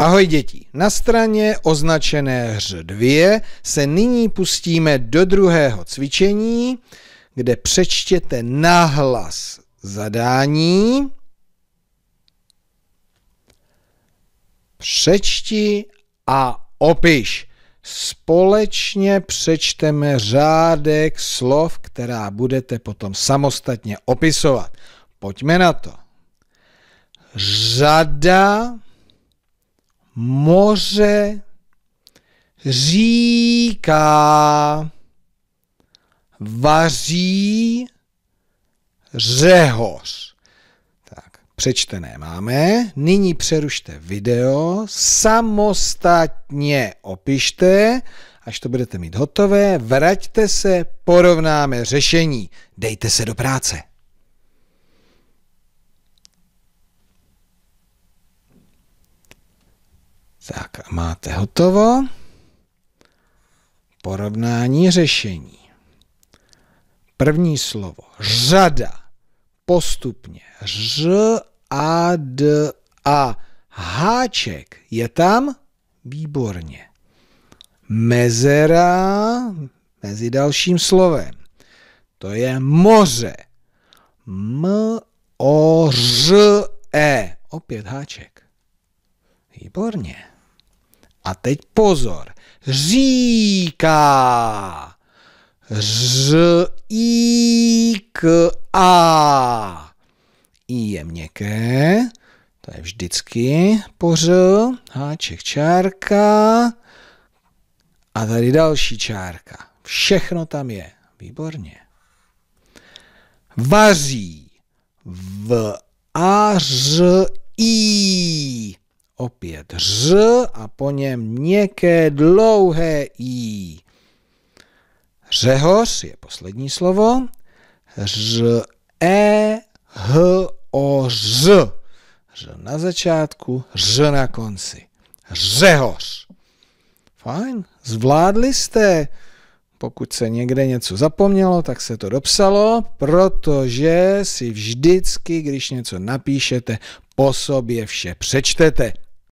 Ahoj děti, na straně označené hř 2 se nyní pustíme do druhého cvičení, kde přečtěte nahlas zadání. Přečti a opiš. Společně přečteme řádek slov, která budete potom samostatně opisovat. Pojďme na to. Řada moře říká, vaří řehoř. Tak, přečtené máme. Nyní přerušte video, samostatně opište, až to budete mít hotové, vraťte se, porovnáme řešení. Dejte se do práce. Tak máte hotovo. Porovnání řešení. První slovo. Řada. Postupně. Ř, a, d, a. Háček. Je tam? Výborně. Mezera mezi dalším slovem. To je moře. M, o, ř, e. Opět háček. Výborně. A teď pozor. Říká. Ř, i, k, a. I je měkké. To je vždycky poř. Háček čárka. A tady další čárka. Všechno tam je. Výborně. Vaří. V, a, ř, i opět ř a po něm měkké dlouhé i. Řehoř je poslední slovo. Ř, e, h, o, ř. Ř na začátku, ř na konci. Řehoř. Fajn, zvládli jste. Pokud se někde něco zapomnělo, tak se to dopsalo, protože si vždycky, když něco napíšete, po sobě vše přečtete.